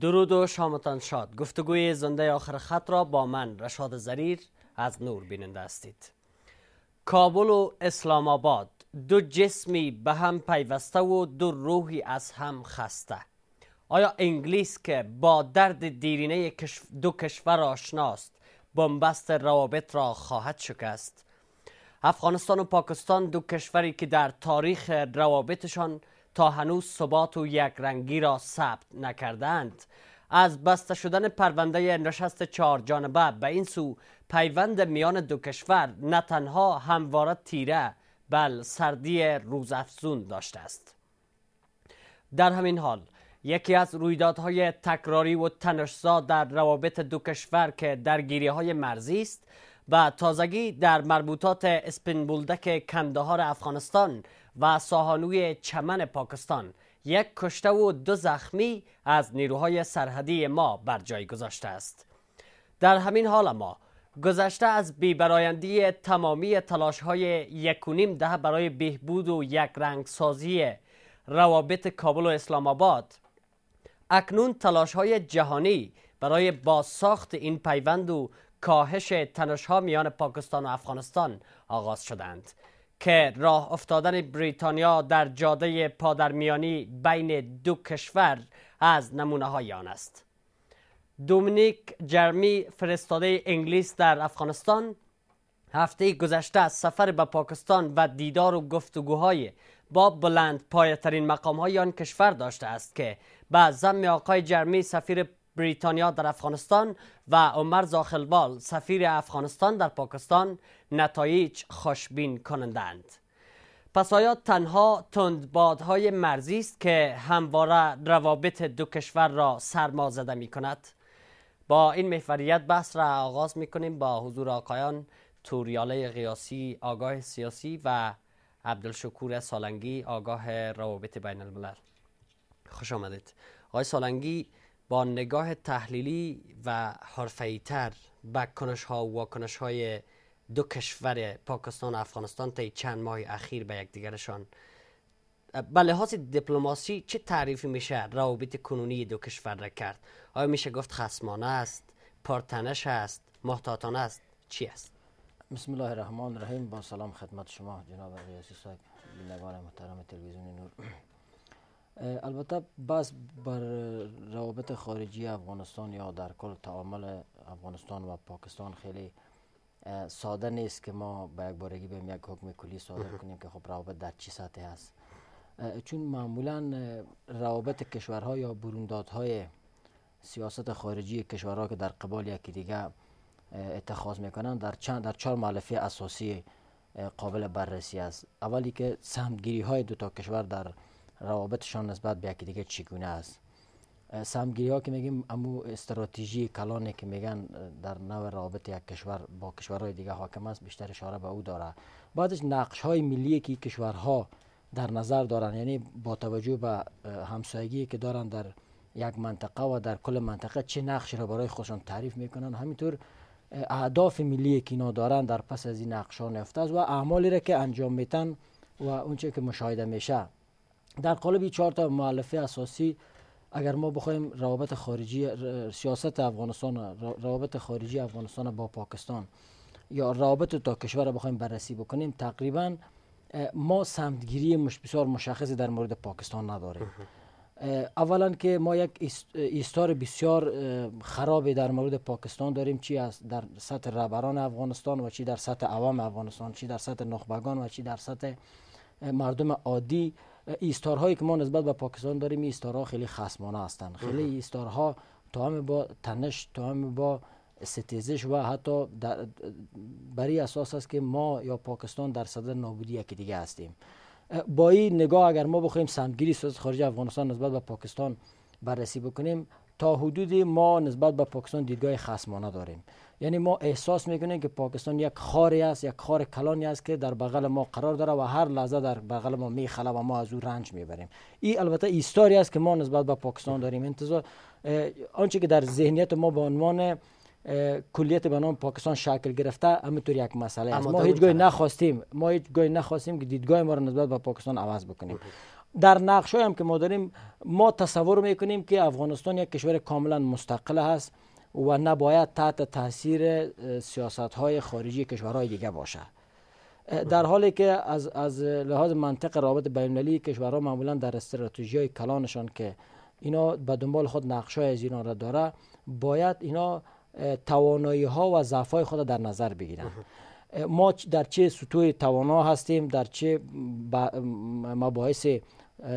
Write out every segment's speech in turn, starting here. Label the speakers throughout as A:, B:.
A: درود و شامتان شاد گفتگوی زنده آخر خط را با من رشاد زریر از نور بیننده هستید کابل و اسلام آباد دو جسمی به هم پیوسته و دو روحی از هم خسته آیا انگلیس که با درد دیرینه دو کشور آشناست بمبست روابط را خواهد شکست افغانستان و پاکستان دو کشوری که در تاریخ روابطشان تا هنوز ثبات و یک رنگی را ثبت نکردند از بسته شدن پرونده نشست چهار جانبه به این سو پیوند میان دو کشور نه تنها همواره تیره بل سردی روزافزون داشته است در همین حال یکی از رویدادهای تکراری و تنشزا در روابط دو کشور که گیری های مرزی است و تازگی در مربوطات اسپینبولدک کندهار افغانستان و ساحانوی چمن پاکستان یک کشته و دو زخمی از نیروهای سرحدی ما بر جای گذاشته است در همین حال ما گذشته از بیبرایندی تمامی تلاش های یکونیم ده برای بهبود و یک رنگ سازی روابط کابل و اسلام آباد اکنون تلاش های جهانی برای بازساخت این پیوند و کاهش تنش ها میان پاکستان و افغانستان آغاز شدند که راه افتادن بریتانیا در جاده پادرمیانی بین دو کشور از نمونه های آن است دومینیک جرمی فرستاده انگلیس در افغانستان هفته گذشته از سفر به پاکستان و دیدار و گفتگوهای با بلند پایترین مقام های آن کشور داشته است که به ضم آقای جرمی سفیر بریتانیا در افغانستان و عمر زاخلبال سفیر افغانستان در پاکستان نتایج خوشبین کنندند. آیا تنها تندبادهای مرزی است که همواره روابط دو کشور را سرما زده می کند. با این محوریت بحث را آغاز می کنیم با حضور آقایان توریاله قیاسی آگاه سیاسی و عبدالشکور سالنگی آگاه روابط بین الملل. خوش آمدید. آقای سالنگی با نگاه تحلیلی و تر به کنش ها و واکنش های دو کشور پاکستان و افغانستان طی چند ماه اخیر به یکدیگرشان به لحاظ دیپلماسی چه تعریفی میشه روابط کنونی دو کشور را کرد آیا میشه گفت خصمانه است پارتنش است محتاطانه است چی است
B: بسم الله الرحمن الرحیم با سلام خدمت شما جناب ریاسی صاحب بینگان محترم تلویزیون نور البته بس بر روابط خارجی افغانستان یا در کل تعامل افغانستان و پاکستان خیلی ساده نیست که ما به یک بارگی به یک حکم کلی صادر کنیم که خب روابط در چی سطح هست چون معمولا روابط کشورها یا بروندادهای سیاست خارجی کشورها که در قبال یکی دیگه اتخاذ میکنن در چند در چهار معلفه اساسی قابل بررسی است اولی که سهمگیری های دو تا کشور در روابطشان نسبت به یکی دیگه چگونه است سمگیری ها که میگیم امو استراتژی کلانه که میگن در نوع رابط یک کشور با کشورهای دیگه حاکم است بیشتر اشاره به او داره بعدش نقش های ملی که کشورها در نظر دارن یعنی با توجه به همسایگی که دارن در یک منطقه و در کل منطقه چه نقش را برای خودشان تعریف میکنن همینطور اهداف ملی که اینا دارن در پس از این نقش ها نفته و اعمالی را که انجام میتن و اونچه که مشاهده میشه در قالب چهار تا مؤلفه اساسی اگر ما بخوایم روابط خارجی سیاست افغانستان روابط خارجی افغانستان با پاکستان یا روابط تا کشور را بخوایم بررسی بکنیم تقریبا ما سمتگیری مش بسیار مشخصی در مورد پاکستان نداریم اولا که ما یک ایستار بسیار خرابی در مورد پاکستان داریم چی از در سطح رهبران افغانستان و چی در سطح عوام افغانستان چی در سطح نخبگان و چی در سطح مردم عادی ایستارهایی که ما نسبت به پاکستان داریم ایستارها خیلی خصمانه هستند خیلی ایستارها هم با تنش هم با ستیزش و حتی برای اساس است که ما یا پاکستان در صدر نابودی یکی دیگه هستیم با این نگاه اگر ما بخویم سندگیری سیاست خارجی افغانستان نسبت به پاکستان بررسی بکنیم تا حدودی ما نسبت به پاکستان دیدگاه خصمانه داریم یعنی ما احساس میکنیم که پاکستان یک خاری است یک خار کلانی است که در بغل ما قرار داره و هر لحظه در بغل ما میخله و ما از او رنج میبریم این البته ایستاری است که ما نسبت به پاکستان داریم انتظار آنچه که در ذهنیت ما به عنوان کلیت به نام پاکستان شکل گرفته همینطور یک مسئله است ما هیچ نخواستیم ما هیچ نخواستیم که دیدگاه ما را نسبت به پاکستان عوض بکنیم در نقشه هم که ما داریم ما تصور میکنیم که افغانستان یک کشور کاملا مستقل هست و نباید تحت تاثیر سیاست های خارجی کشورهای دیگه باشه در حالی که از, از لحاظ منطق رابط بینالمللی کشورها معمولا در استراتژی های کلانشان که اینا به دنبال خود های از اینا را داره باید اینا توانایی ها و ضعف های خود در نظر بگیرن ما در چه سطوح توانا هستیم در چه مباحث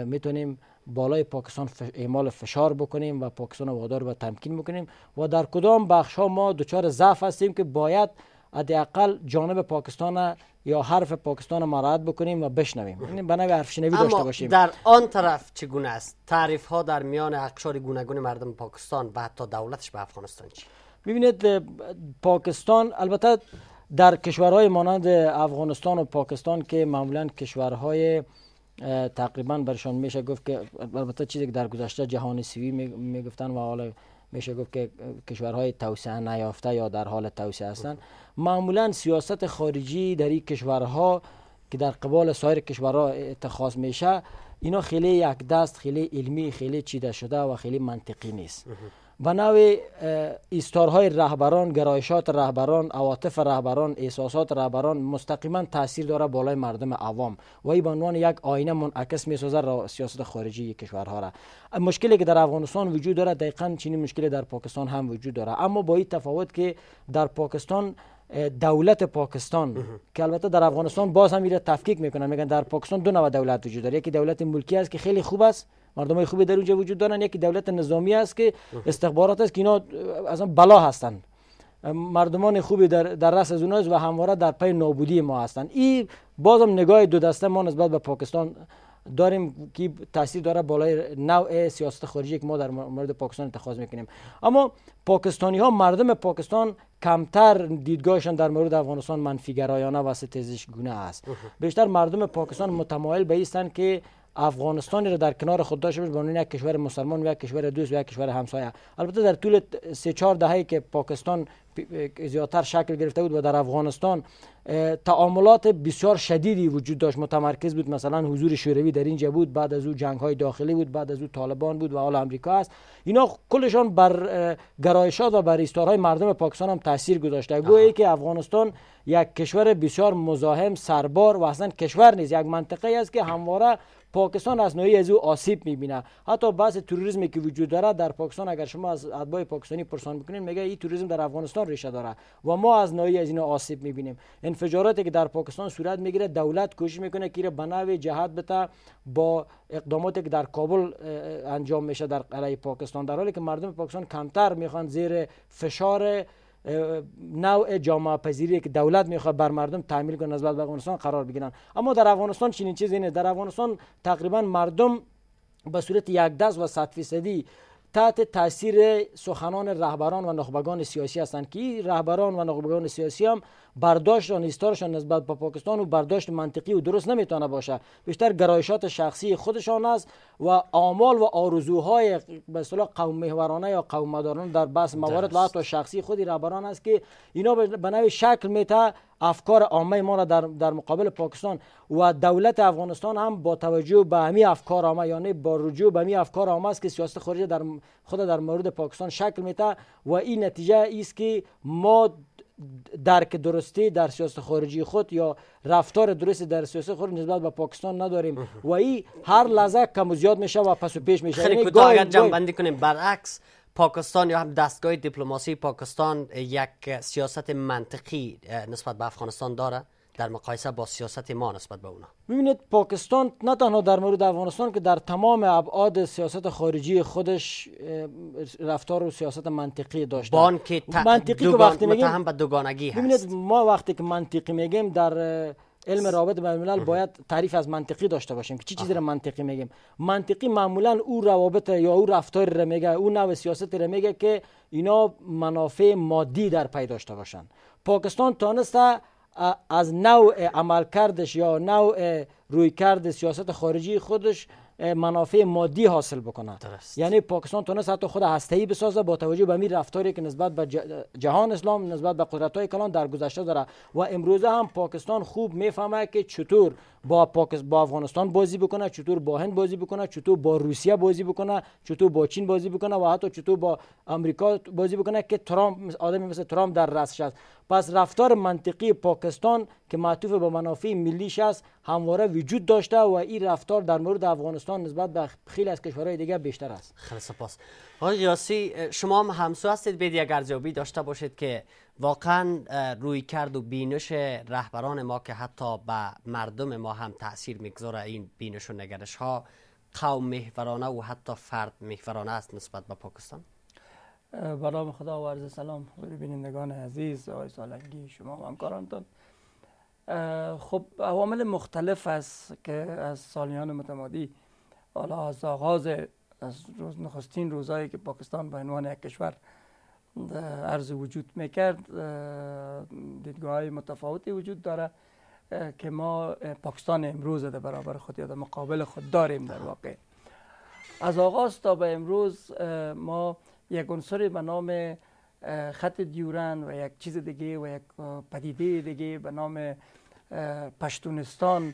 B: میتونیم بالای پاکستان اعمال فشار بکنیم و پاکستان وادار و تمکین بکنیم و در کدام بخش ها ما دچار ضعف هستیم که باید حداقل جانب پاکستان یا حرف پاکستان مراد بکنیم و بشنویم یعنی به نوع حرف داشته باشیم در
A: آن طرف چگونه است تعریف ها در میان اقشار گوناگون مردم پاکستان و حتی دولتش به افغانستان چی
B: ببینید پاکستان البته در کشورهای مانند افغانستان و پاکستان که معمولا کشورهای تقریبا برشان میشه گفت که البته چیزی که در گذشته جهان سیوی میگفتن و حالا میشه گفت که کشورهای توسعه نیافته یا در حال توسعه هستند معمولا سیاست خارجی در این کشورها که در قبال سایر کشورها اتخاذ میشه اینا خیلی یک دست خیلی علمی خیلی چیده شده و خیلی منطقی نیست به نوع ایستارهای رهبران گرایشات رهبران عواطف رهبران احساسات رهبران مستقیما تاثیر داره بالای مردم عوام و این به عنوان یک آینه منعکس میسازه سیاست خارجی کشورها را مشکلی که در افغانستان وجود داره دقیقا چنین مشکلی در پاکستان هم وجود داره اما با این تفاوت که در پاکستان دولت پاکستان که البته در افغانستان باز هم تفکیک میکنن میگن در پاکستان دو نوع دولت وجود داره یکی دولت ملکی است که خیلی خوب است مردم خوبی در اونجا وجود دارن یکی دولت نظامی است که استخبارات است که اینا از بلا هستند مردمان خوبی در, در رس از اونها و همواره در پای نابودی ما هستند این بازم نگاه دو دسته ما نسبت به پاکستان داریم که تاثیر داره بالای نوع سیاست خارجی که ما در مورد پاکستان اتخاذ میکنیم اما پاکستانی ها مردم پاکستان کمتر دیدگاهشان در مورد افغانستان گرایانه و ستیزش گونه است بیشتر مردم پاکستان متمایل به که افغانستانی را در کنار خود داشته باشه به یک کشور مسلمان و یک کشور دوست و یک کشور همسایه البته در طول سه چهار دهه که پاکستان زیادتر شکل گرفته بود و در افغانستان تعاملات بسیار شدیدی وجود داشت متمرکز بود مثلا حضور شوروی در اینجا بود بعد از او جنگ های داخلی بود بعد از او طالبان بود و حال امریکا است اینا کلشان بر گرایشات و بر ایستارهای مردم پاکستان هم تاثیر گذاشته گویا که افغانستان یک کشور بسیار مزاحم سربار و اصلا کشور نیست یک منطقه است که همواره پاکستان از نوعی از او آسیب میبینه حتی بحث توریسمی که وجود داره در پاکستان اگر شما از ادبای پاکستانی پرسان بکنید میگه این توریسم در افغانستان ریشه داره و ما از نوعی از اینو آسیب میبینیم انفجاراتی که در پاکستان صورت میگیره دولت کوشش میکنه که به نوع جهت بده با اقداماتی که در کابل انجام میشه در علیه پاکستان در حالی که مردم پاکستان کمتر میخوان زیر فشار نوع جامعه پذیری که دولت میخواد بر مردم تعمیل کنه نسبت به افغانستان قرار بگیرن اما در افغانستان چنین چیزی نیست در افغانستان تقریبا مردم به صورت یک دست و صد فیصدی تحت تاثیر سخنان رهبران و نخبگان سیاسی هستند که رهبران و نخبگان سیاسی هم برداشت و نیستارشان نسبت به پاکستان و برداشت منطقی و درست نمیتونه باشه بیشتر گرایشات شخصی خودشان است و آمال و آرزوهای به اصطلاح قوم محورانه یا قومداران در بس موارد و شخصی خودی رهبران است که اینا به نوع شکل میته افکار عامه ما را در, در مقابل پاکستان و دولت افغانستان هم با توجه به همی افکار عامه یعنی با رجوع به همی افکار عامه است که سیاست خارجی در خود در مورد پاکستان شکل میته و این نتیجه است که ما درک درستی در سیاست خارجی خود یا رفتار درستی در سیاست خود نسبت به پاکستان نداریم و این هر لحظه کم و زیاد میشه و پس و پیش میشه خیلی یعنی بندی
A: کنیم برعکس پاکستان یا هم دستگاه دیپلماسی پاکستان یک سیاست منطقی نسبت به افغانستان داره در مقایسه با سیاست ما نسبت به اونا
B: ببینید پاکستان نه تنها در مورد افغانستان که در تمام ابعاد سیاست خارجی خودش رفتار و سیاست منطقی داشته بانک ت... منطقی دوگان... وقتی میگیم به دوگانگی هست ببینید ما وقتی که منطقی میگیم در علم رابط بین الملل باید تعریف از منطقی داشته باشیم که چی چیزی رو منطقی میگیم منطقی معمولا او روابط یا او رفتار را میگه او نوع سیاست را میگه که اینا منافع مادی در پی داشته باشن پاکستان تانسته از نوع کردش یا نوع کرد سیاست خارجی خودش منافع مادی حاصل بکنه یعنی پاکستان تونست حتی خود هسته بسازه با توجه به می رفتاری که نسبت به جهان اسلام نسبت به قدرت های کلان در گذشته داره و امروزه هم پاکستان خوب میفهمه که چطور با با افغانستان بازی بکنه چطور با هند بازی بکنه چطور با روسیه بازی بکنه چطور با چین بازی بکنه و حتی چطور با امریکا بازی بکنه که ترامپ آدمی مثل ترامپ در رسش است پس رفتار منطقی پاکستان که معطوف به منافع ملیش است همواره وجود داشته و این رفتار در مورد افغانستان نسبت به خیلی از کشورهای دیگر بیشتر است
A: خیلی سپاس آقای یاسی شما هم همسو هستید بدی اگر ارزیابی داشته باشید که واقعا روی کرد و بینش رهبران ما که حتی به مردم ما هم تاثیر میگذاره این بینش و نگرش ها قوم محورانه و حتی فرد محورانه است نسبت به پاکستان
C: برام خدا و عرض سلام بر بینندگان عزیز آقای سالنگی شما و همکارانتان خب عوامل مختلف است که از سالیان متمادی حالا از آغاز از روز نخستین روزایی که پاکستان به عنوان یک کشور عرض وجود میکرد دیدگاه های متفاوتی وجود داره که ما پاکستان امروز در برابر خود یا در مقابل خود داریم در واقع از آغاز تا به امروز ما یک عنصر به نام خط دیورن و یک چیز دیگه و یک پدیده دیگه به نام پشتونستان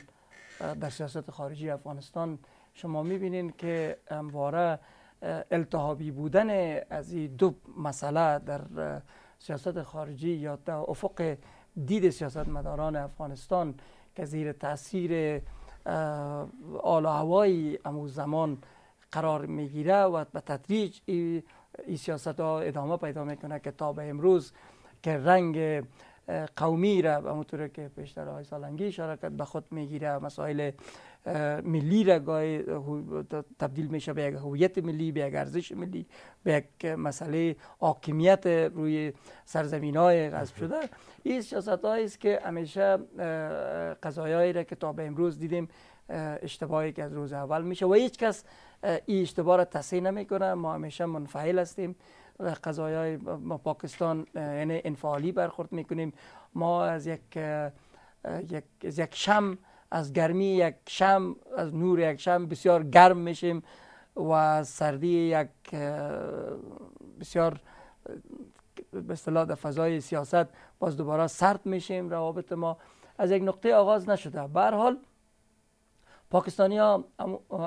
C: در سیاست خارجی افغانستان شما میبینین که همواره التهابی بودن از این دو مسئله در سیاست خارجی یا افق دید سیاست مداران افغانستان که زیر تاثیر آل هوایی امو زمان قرار میگیره و به تدریج این سیاست ها ادامه پیدا میکنه که تا به امروز که رنگ قومی را مطور که پیشتر آقای سالنگی اشاره به خود میگیره مسائل ملی را گاهی تبدیل میشه به یک هویت ملی به یک ارزش ملی به یک مسئله حاکمیت روی سرزمین های غصب شده این سیاست است که همیشه قضایایی را که تا به امروز دیدیم اشتباهی که از روز اول میشه و هیچ کس این اشتباه را تصحیح نمیکنه ما همیشه منفعل هستیم قضایای ما پاکستان یعنی انفعالی برخورد میکنیم ما از یک یک از یک شم از گرمی یک شم از نور یک شم بسیار گرم میشیم و سردی یک بسیار به اصطلاح در فضای سیاست باز دوباره سرد میشیم روابط ما از یک نقطه آغاز نشده به حال پاکستانی ها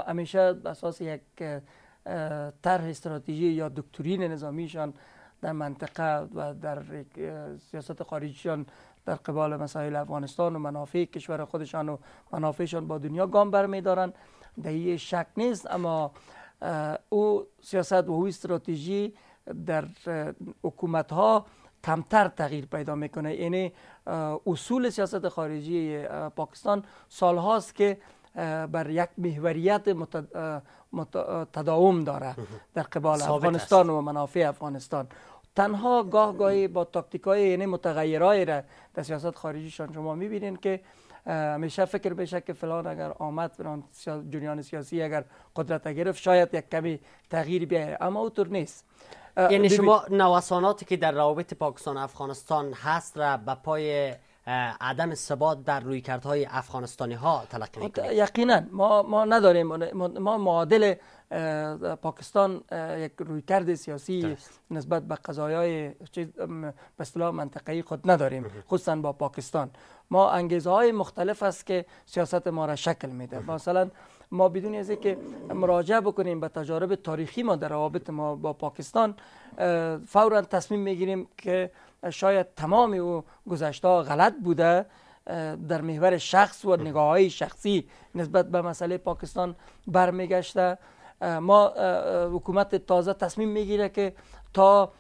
C: همیشه به اساس یک طرح استراتژی یا دکترین نظامیشان در منطقه و در سیاست خارجیشان در قبال مسائل افغانستان و منافع کشور خودشان و منافعشان با دنیا گام برمیدارن دهی شک نیست اما او سیاست و او استراتژی در حکومت ها کمتر تغییر پیدا میکنه یعنی اصول سیاست خارجی پاکستان سالهاست که بر یک محوریت تداوم داره در قبال افغانستان و منافع افغانستان تنها گاه گاهی با تاکتیک های یعنی متغیرهای را در سیاست خارجیشان شما میبینین که همیشه فکر بشه که فلان اگر آمد فلان
A: جریان سیاسی اگر قدرت گرفت شاید یک کمی تغییر بیاره اما اوطور نیست
C: یعنی شما
A: نوساناتی که در روابط پاکستان افغانستان هست را به پای عدم ثبات در روی رویکردهای افغانستانی ها تلقی میکنه یقینا ما
C: ما نداریم ما معادل پاکستان یک رویکرد سیاسی نسبت به قضایای های به خود نداریم خصوصا با پاکستان ما انگیزه های مختلف است که سیاست ما را شکل میده مثلا ما بدون از که مراجعه بکنیم به تجارب تاریخی ما در روابط ما با پاکستان فورا تصمیم میگیریم که شاید تمام او گذشته غلط بوده در محور شخص و نگاه های شخصی نسبت به مسئله پاکستان برمیگشته ما حکومت تازه تصمیم میگیره که تا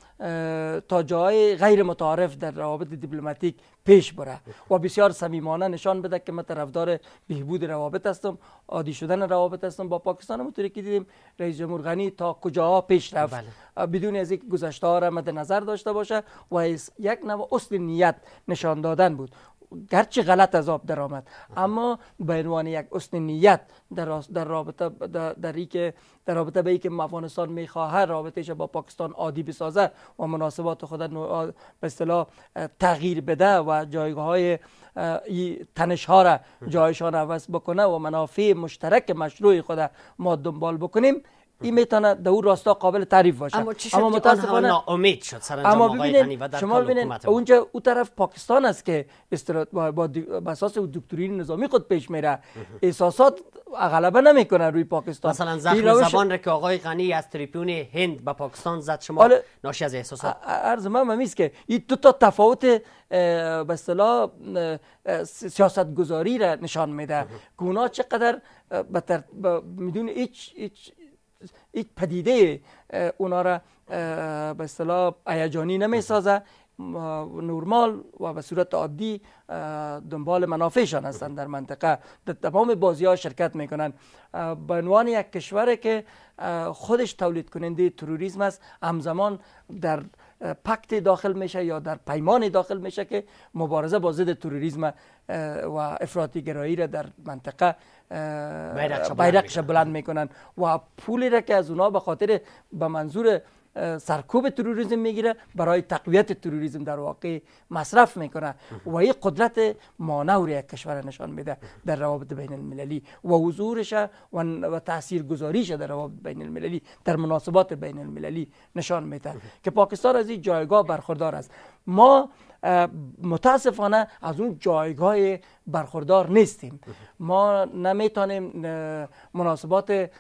C: تا جای غیر متعارف در روابط دیپلماتیک پیش بره و بسیار صمیمانه نشان بده که من طرفدار بهبود روابط هستم عادی شدن روابط هستم با پاکستان و که دیدیم رئیس جمهور غنی تا کجاها پیش رفت بله. بدون از یک گذشته ها را مد نظر داشته باشه و یک نوع اصل نیت نشان دادن بود گرچه غلط از آب درآمد. اما به عنوان یک حسن نیت در, در رابطه در, در رابطه به ای که افغانستان میخواهد رابطهش با پاکستان عادی بسازه و مناسبات خود به اصطلاح تغییر بده و جایگاه های تنش ها را جایشان عوض بکنه و منافع مشترک مشروع خود ما دنبال بکنیم این میتونه در اون راستا قابل تعریف باشه اما, متاسفانه ناامید
A: شد سرانجام اما غنی و در شما ببینید اونجا
C: او طرف پاکستان است که با, با اساس دکترین نظامی خود پیش میره احساسات غلبه نمیکنه روی پاکستان مثلا زخم روش... زبان
A: را که آقای غنی از تریپون هند به پاکستان زد شما آل... ناشی از احساسات عرض من ممیز که این دو تا تفاوت به
C: اصطلاح سیاست گذاری را نشان میده گونا چقدر میدون هیچ هیچ یک پدیده اونا را به اصطلاح ایجانی نمی سازه نورمال و به صورت عادی دنبال منافعشان هستند در منطقه در تمام بازی ها شرکت میکنن به عنوان یک کشور که خودش تولید کننده تروریسم است همزمان در پکت داخل میشه یا در پیمان داخل میشه که مبارزه با ضد تروریسم و افراطی گرایی را در منطقه بیرقش بلند میکنن و پولی را که از اونا به خاطر به منظور سرکوب تروریسم میگیره برای تقویت تروریسم در واقع مصرف میکنه و این قدرت مانور یک کشور نشان میده در روابط بین المللی و حضورش و تاثیر گذاریش در روابط بین المللی در مناسبات بین المللی نشان میده که پاکستان از این جایگاه برخوردار است ما متاسفانه از اون جایگاه برخوردار نیستیم ما نمیتونیم مناسبات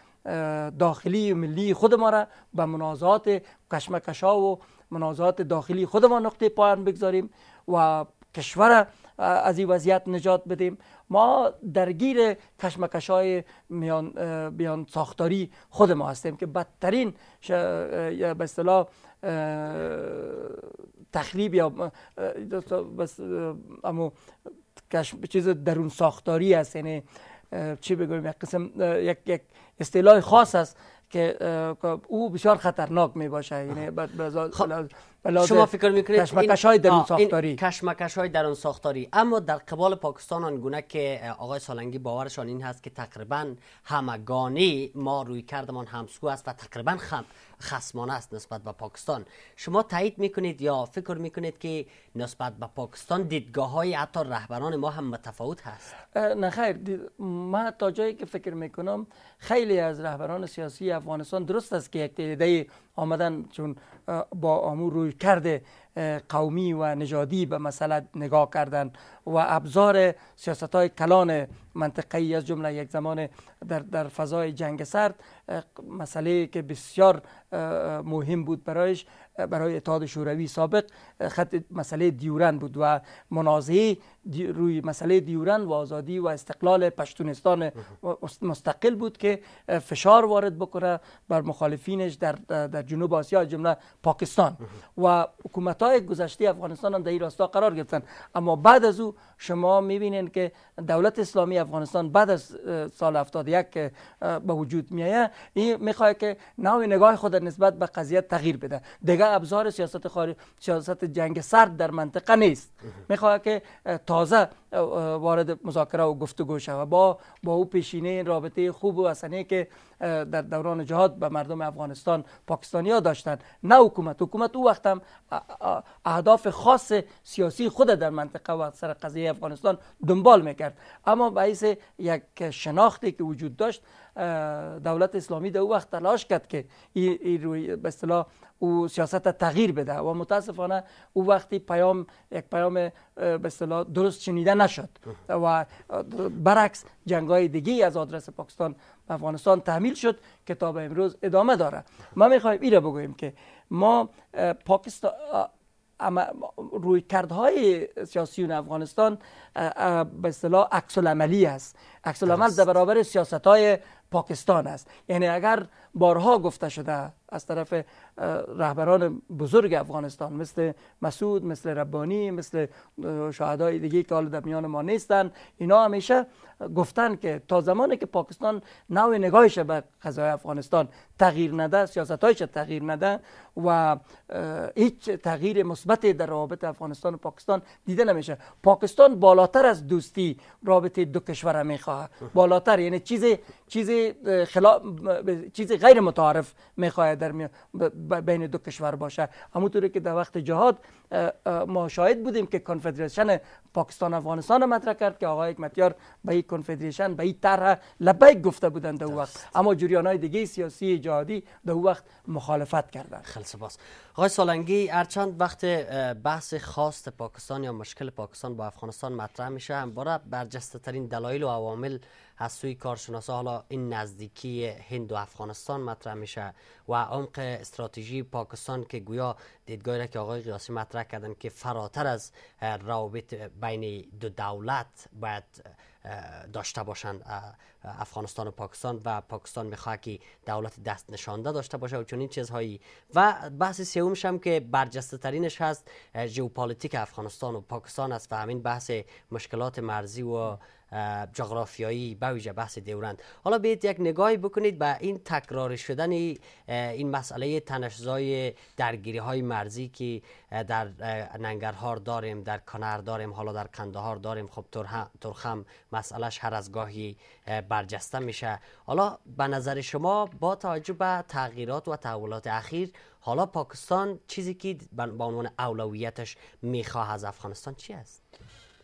C: داخلی و ملی خود ما را به منازعات کشمکشا و منازعات داخلی خود ما نقطه پایان بگذاریم و کشور از این وضعیت نجات بدیم ما درگیر کشمکش های میان, بیان ساختاری خود ما هستیم که بدترین به اصطلاح تخریب یا بس چیز درون ساختاری است یعنی چی بگویم یک قسم یک یک اصطلاح خاص است که او بسیار خطرناک می باشه یعنی
A: شما فکر میکنید کشمکش های در ساختاری کشمکش های درون ساختاری اما در قبال پاکستان آنگونه که آقای سالنگی باورشان این هست که تقریبا همگانی ما روی کردمان همسو است و تقریبا خم خصمانه است نسبت به پاکستان شما تایید میکنید یا فکر میکنید که نسبت به پاکستان دیدگاه های حتی رهبران ما هم متفاوت هست
C: نه خیر ما تا جایی که فکر میکنم خیلی از رهبران سیاسی افغانستان درست است که یک دیده آمدن چون با امور روی کرده قومی و نژادی به مسئله نگاه کردن و ابزار سیاست های کلان ای از جمله یک زمان در, در فضای جنگ سرد مسئله که بسیار مهم بود برایش برای اتحاد شوروی سابق خط مسئله دیورن بود و منازعه روی مسئله دیورند و آزادی و استقلال پشتونستان مستقل بود که فشار وارد بکنه بر مخالفینش در, در جنوب آسیا جمله پاکستان و حکومت های گذشته افغانستان هم در این راستا قرار گرفتن اما بعد از او شما میبینین که دولت اسلامی افغانستان بعد از سال 71 به وجود میایه این میخواه که نوع نگاه خود نسبت به قضیه تغییر بده دیگه ابزار سیاست سیاست جنگ سرد در منطقه نیست میخواه که 好在。وارد مذاکره و گفتگو و با با او پیشینه رابطه خوب و حسنه که در دوران جهاد به مردم افغانستان پاکستانیا داشتند نه حکومت حکومت او وقت هم اهداف خاص سیاسی خود در منطقه و سر قضیه افغانستان دنبال میکرد اما باعث یک شناختی که وجود داشت دولت اسلامی در وقت تلاش کرد که این به اصطلاح او سیاست تغییر بده و متاسفانه او وقتی پیام یک پیام به اصطلاح درست شنیده نشد و برعکس جنگ های دیگی از آدرس پاکستان به افغانستان تحمیل شد که تا به امروز ادامه داره ما میخوایم این را بگوییم که ما پاکستان روی کردهای سیاسیون افغانستان به اصطلاح عکس عملی است عکس العمل در برابر سیاست های پاکستان است یعنی اگر بارها گفته شده از طرف رهبران بزرگ افغانستان مثل مسعود مثل ربانی مثل شهدای دیگه که حالا در میان ما نیستند اینا همیشه گفتن که تا زمانی که پاکستان نوع نگاهش به قضای افغانستان تغییر نده سیاستایش تغییر نده و هیچ تغییر مثبتی در روابط افغانستان و پاکستان دیده نمیشه پاکستان بالاتر از دوستی رابطه دو کشور میخواهد بالاتر یعنی چیز چیزی چیزی چیز غیر متعارف میخواهد در میان بین دو کشور باشه همونطوری که در وقت جهاد ما شاهد بودیم که کنفدریشن پاکستان افغانستان مطرح کرد که آقای حکمتیار به این کنفدریشن به این طرح لبیک گفته بودند
A: در وقت اما جریان های دیگه سیاسی جهادی در وقت مخالفت کردند خیلی سپاس آقای سالنگی هرچند وقت بحث خواست پاکستان یا مشکل پاکستان با افغانستان مطرح میشه هم برجسته ترین دلایل و عوامل از سوی کارشناسا حالا این نزدیکی هند و افغانستان مطرح میشه و عمق استراتژی پاکستان که گویا دیدگاهی را که آقای قیاسی مطرح کردن که فراتر از روابط بین دو دولت باید داشته باشند افغانستان و پاکستان و پاکستان میخواه که دولت دست نشانده داشته باشه و چنین چیزهایی و بحث سیومش هم که برجسته ترینش هست جیوپالیتیک افغانستان و پاکستان است و همین بحث مشکلات مرزی و جغرافیایی به بحث دورند حالا بیاید یک نگاهی بکنید به این تکرار شدن این مسئله تنشزای درگیری های مرزی که در ننگرهار داریم در کنر داریم حالا در کندهار داریم خب ترخم مسئلهش هر از گاهی برجسته میشه حالا به نظر شما با توجه به تغییرات و تحولات اخیر حالا پاکستان چیزی که به عنوان اولویتش میخواه از افغانستان چی است؟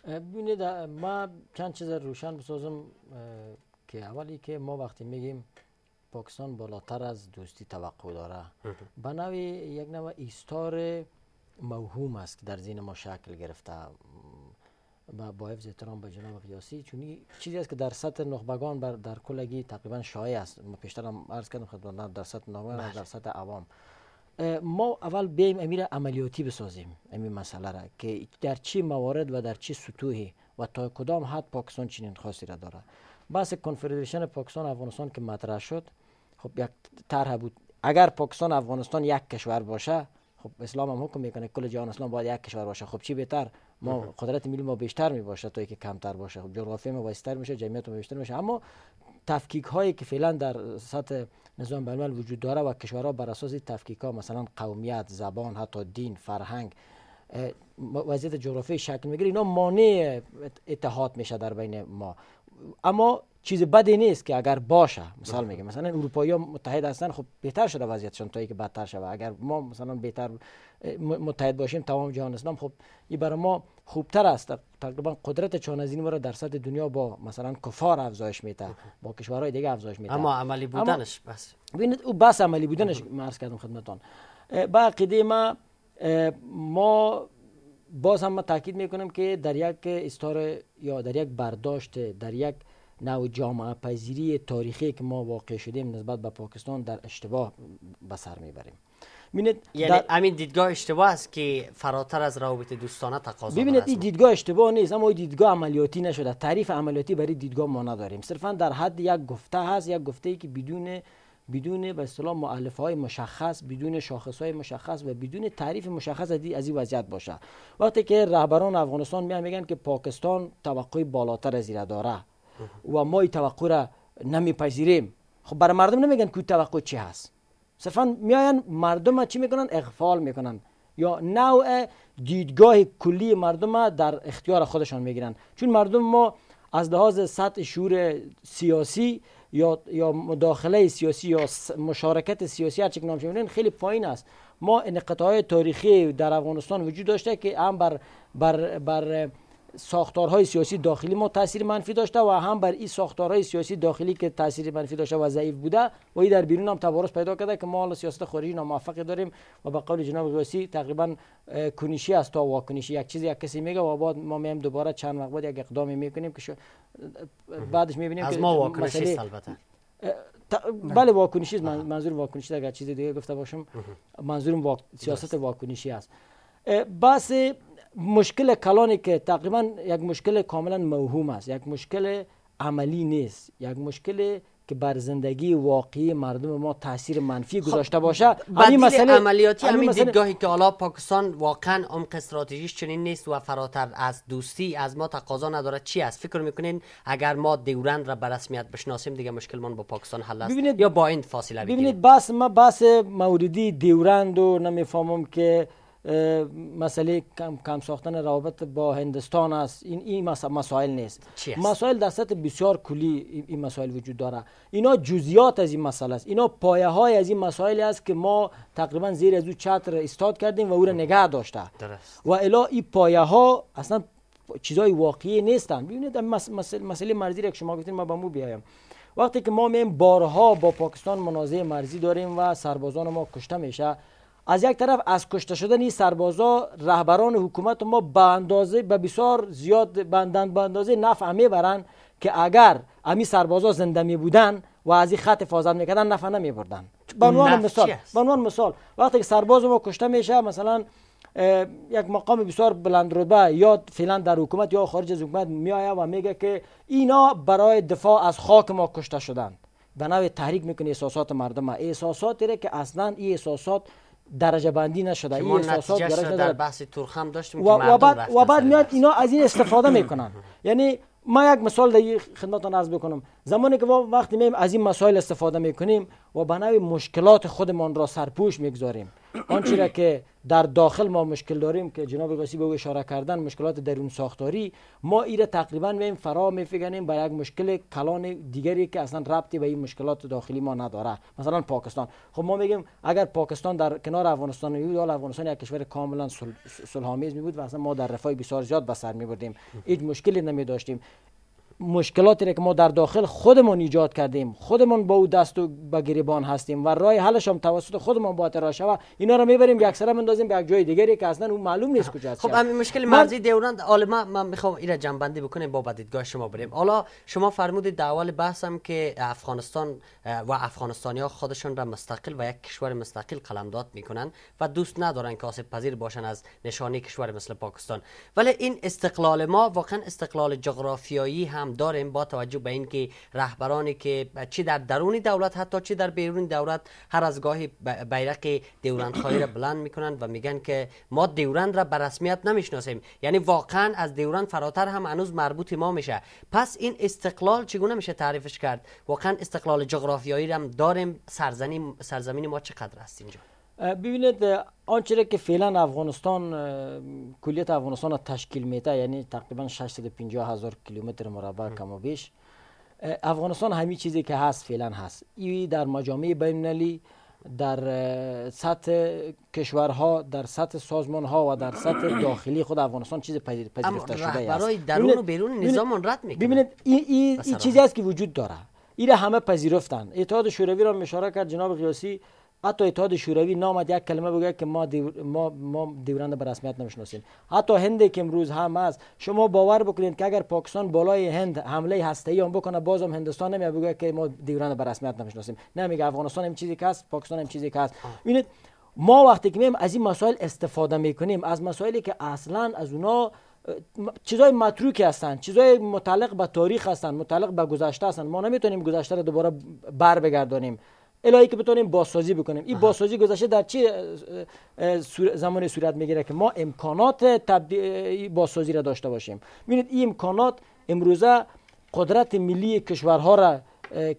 B: ببینید ما چند چیز روشن بسازم که اولی که ما وقتی میگیم پاکستان بالاتر از دوستی توقع داره به نوع یک نوع ایستار موهوم است که در ذهن ما شکل گرفته با, با حفظ احترام به جناب قیاسی چون چیزی است که در سطح نخبگان بر در کلگی تقریبا شایع است ما پیشتر هم عرض کردم خدمت در سطح در بله. سطح عوام ما اول بیم امیر عملیاتی بسازیم امیر مسئله را که در چی موارد و در چی سطوحی و تا کدام حد پاکستان چنین خاصی را داره بحث کنفدریشن پاکستان افغانستان که مطرح شد خب یک طرح بود اگر پاکستان افغانستان یک کشور باشه خب اسلام هم حکم میکنه کل جهان اسلام باید یک کشور باشه خب چی بهتر ما بله. قدرت ملی ما بیشتر می باشه تا که کمتر باشه خب جغرافی ما وسیع‌تر میشه جمعیت ما بیشتر میشه اما تفکیک هایی که فعلا در سطح نظام بین وجود داره و کشورها بر اساس تفکیک ها مثلا قومیت زبان حتی دین فرهنگ وضعیت جغرافی شکل میگیره اینا مانع اتحاد میشه در بین ما اما چیز بدی نیست که اگر باشه مثال میگه مثلا اروپایی متحد هستن خب بهتر شده وضعیتشون تا که بدتر شده اگر ما مثلا بهتر متحد باشیم تمام جهان اسلام خب این برای ما خوبتر است تقریبا قدرت چون از این ما در سطح دنیا با مثلا کفار افزایش میده با کشورهای دیگه افزایش میده اما عملی بودنش بس ببینید او بس عملی بودنش مرز کردم خدمتان با عقیده ما ما باز هم ما تاکید میکنم که در یک استار یا در یک برداشت در یک نو جامعه پذیری تاریخی که ما واقع شدیم نسبت به پاکستان در اشتباه به سر میبریم ببینید یعنی
A: دیدگاه اشتباه است که فراتر از روابط دوستانه تقاضا ببینید این
B: دیدگاه اشتباه نیست اما دیدگاه عملیاتی نشده تعریف عملیاتی برای دیدگاه ما نداریم صرفا در حد یک گفته هست یک گفته ای که بدون بدون به اصطلاح مؤلفه های مشخص بدون شاخص های مشخص و بدون تعریف مشخص از این وضعیت باشه وقتی که رهبران افغانستان میان میگن که پاکستان توقع بالاتر از داره و ما این توقع را نمیپذیریم خب برای مردم نمیگن که توقع چی هست صرفا میاین مردم چی میکنن اغفال میکنن یا نوع دیدگاه کلی مردم در اختیار خودشان میگیرن چون مردم ما از لحاظ سطح شور سیاسی یا یا مداخله سیاسی یا مشارکت سیاسی هر خیلی پایین است ما های تاریخی در افغانستان وجود داشته که هم بر بر بر ساختارهای سیاسی داخلی ما تاثیر منفی داشته و هم بر این ساختارهای سیاسی داخلی که تاثیر منفی داشته و ضعیف بوده و این در بیرون هم تبارز پیدا کرده که ما حالا سیاست خارجی ناموفقی داریم و به قول جناب غیاسی تقریبا کنشی است تا واکنشی یک چیزی یک کسی میگه و بعد ما میایم دوباره چند وقت بعد یک اقدامی میکنیم که بعدش میبینیم از ما واکنشی البته بله واکنشی منظور واکنشی اگر چیز دیگه گفته باشم منظورم سیاست واکنشی است بس مشکل کلانی که تقریبا یک مشکل کاملا موهوم است یک مشکل عملی نیست یک مشکل که بر زندگی واقعی مردم ما تاثیر منفی خب، گذاشته باشه همین مسئله عملیاتی همین دیدگاهی
A: که حالا پاکستان واقعا عمق استراتژیش چنین نیست و فراتر از دوستی از ما تقاضا نداره چی است فکر میکنین اگر ما دیورند را به رسمیت بشناسیم دیگه مشکلمان با پاکستان حل است
B: ببینید... یا با این فاصله ببینید بس ما بس موردی دیورند و نمیفهمم که مسئله کم, کم ساختن روابط با هندستان است این این مسائل نیست مسائل در سطح بسیار کلی این مسائل وجود داره اینا جزیات از این مسئله است اینا پایه های از این مسائل است که ما تقریبا زیر از او چتر استاد کردیم و او را خب. نگه داشته و الا این پایه ها اصلا چیزای واقعی نیستن ببینید مسئله مرزی را که شما گفتین ما به مو بیایم وقتی که ما بارها با پاکستان منازعه مرزی داریم و سربازان ما کشته میشه از یک طرف از کشته شدن این سربازا رهبران حکومت ما به اندازه به بسیار زیاد بندند به اندازه نفع میبرند که اگر امی سربازا زنده می بودن و از این خط حفاظت میکردن نفع نمی بردن به عنوان مثال به مثال وقتی که سرباز ما کشته میشه مثلا یک مقام بسیار بلند رتبه یا فعلا در حکومت یا خارج از حکومت میآید و میگه که اینا برای دفاع از خاک ما کشته شدند به نوع تحریک میکنه احساسات مردم احساساتی که اصلا این احساسات درجه بندی نشده این احساسات در, بحث
A: ترخم داشتیم و, بعد و
B: بعد میاد اینا از این استفاده میکنن یعنی ما یک مثال در خدمتتون عرض بکنم زمانی که وقتی میم از این مسائل استفاده میکنیم و به مشکلات خودمان را سرپوش میگذاریم آنچه را که در داخل ما مشکل داریم که جناب قاسی به اشاره کردن مشکلات درون ساختاری ما ایره تقریبا به این فرا میفگنیم برای یک مشکل کلان دیگری که اصلا ربطی به این مشکلات داخلی ما نداره مثلا پاکستان خب ما میگیم اگر پاکستان در کنار افغانستان بود حال افغانستان یک کشور کاملا صلحآمیز می بود و اصلا ما در رفاه بسیار زیاد به سر می بردیم هیچ مشکلی نمی مشکلاتی را که ما در داخل خودمون ایجاد کردیم خودمون با او دست و به گریبان هستیم و راه حلش هم توسط خودمون باید را شوه اینا رو میبریم یک سره مندازیم به یک جای دیگری که اصلا اون معلوم نیست
A: کجا هست خب همین مشکل مرزی دیورند ما من میخوام ایرا جنبندی بکنیم با بدیدگاه شما بریم حالا شما فرمودید در اول بحثم که افغانستان و افغانستانی ها خودشون را مستقل و یک کشور مستقل قلمداد میکنن و دوست ندارن که آسیب پذیر باشن از نشانی کشور مثل پاکستان ولی این استقلال ما واقعا استقلال جغرافیایی هم هم داریم با توجه به اینکه رهبرانی که چی در درون دولت حتی چی در بیرون دولت هر از گاهی بیرق خواهی را بلند میکنند و میگن که ما دیورند را به رسمیت نمیشناسیم یعنی واقعا از دیورند فراتر هم هنوز مربوط ما میشه پس این استقلال چگونه میشه تعریفش کرد واقعا استقلال جغرافیایی هم داریم سرزمین ما چقدر است اینجا ببینید
B: آنچه که فعلا افغانستان کلیت افغانستان تشکیل میده یعنی تقریبا 650 هزار کیلومتر مربع کم و بیش افغانستان همین چیزی که هست فعلا هست این در مجامع بین در سطح کشورها در سطح سازمان ها و در سطح داخلی خود افغانستان چیز پذیرفته شده است برای درون و بیرون نظام رد میکنه ببینید این چیزی است که وجود داره این همه پذیرفتن اتحاد شوروی را مشاره کرد جناب قیاسی حتی اتحاد شوروی نامد یک کلمه بگه که ما دیور... ما ما دیورند به رسمیت نمیشناسیم حتی هندی که امروز هم هست شما باور بکنید که اگر پاکستان بالای هند حمله هسته هم بکنه بازم هندستان نمیاد بگه که ما دیورند به رسمیت نمیشناسیم نمیگه افغانستان هم چیزی که هست پاکستان هم چیزی که هست ببینید ما وقتی که میم از این مسائل استفاده میکنیم از مسائلی که اصلا از اونا چیزای متروکی هستند چیزای متعلق به تاریخ هستن متعلق به گذشته هستند ما نمیتونیم گذشته رو دوباره بر بگردانیم الهی که بتونیم بازسازی بکنیم این بازسازی گذشته در چه زمان صورت میگیره که ما امکانات تبدیل بازسازی را داشته باشیم ببینید این امکانات امروزه قدرت ملی کشورها را